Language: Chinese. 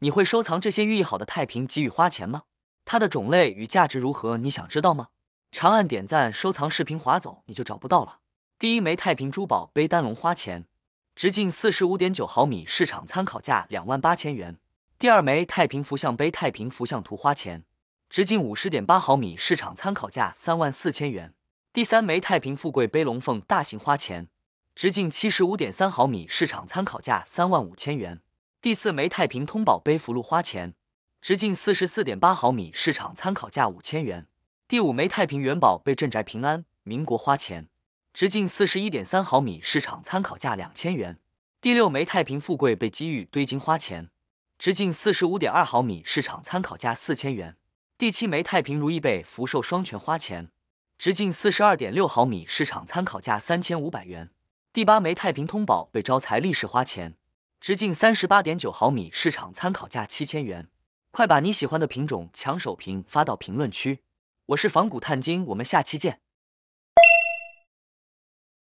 你会收藏这些寓意好的太平给予花钱吗？它的种类与价值如何？你想知道吗？长按点赞、收藏视频，划走你就找不到了。第一枚太平珠宝杯单龙花钱，直径四十五点九毫米，市场参考价两万八千元。第二枚太平福相杯太平福相图花钱，直径五十点八毫米，市场参考价三万四千元。第三枚太平富贵杯龙凤大型花钱，直径七十五点三毫米，市场参考价三万五千元。第四枚太平通宝背福禄花钱，直径四十四点八毫米，市场参考价五千元。第五枚太平元宝背镇宅平安民国花钱，直径四十一点三毫米，市场参考价两千元。第六枚太平富贵背机遇堆金花钱，直径四十五点二毫米，市场参考价四千元。第七枚太平如意背福寿双全花钱，直径四十二点六毫米，市场参考价三千五百元。第八枚太平通宝背招财利是花钱。直径三十八点九毫米，市场参考价七千元。快把你喜欢的品种抢手瓶发到评论区。我是仿古探金，我们下期见。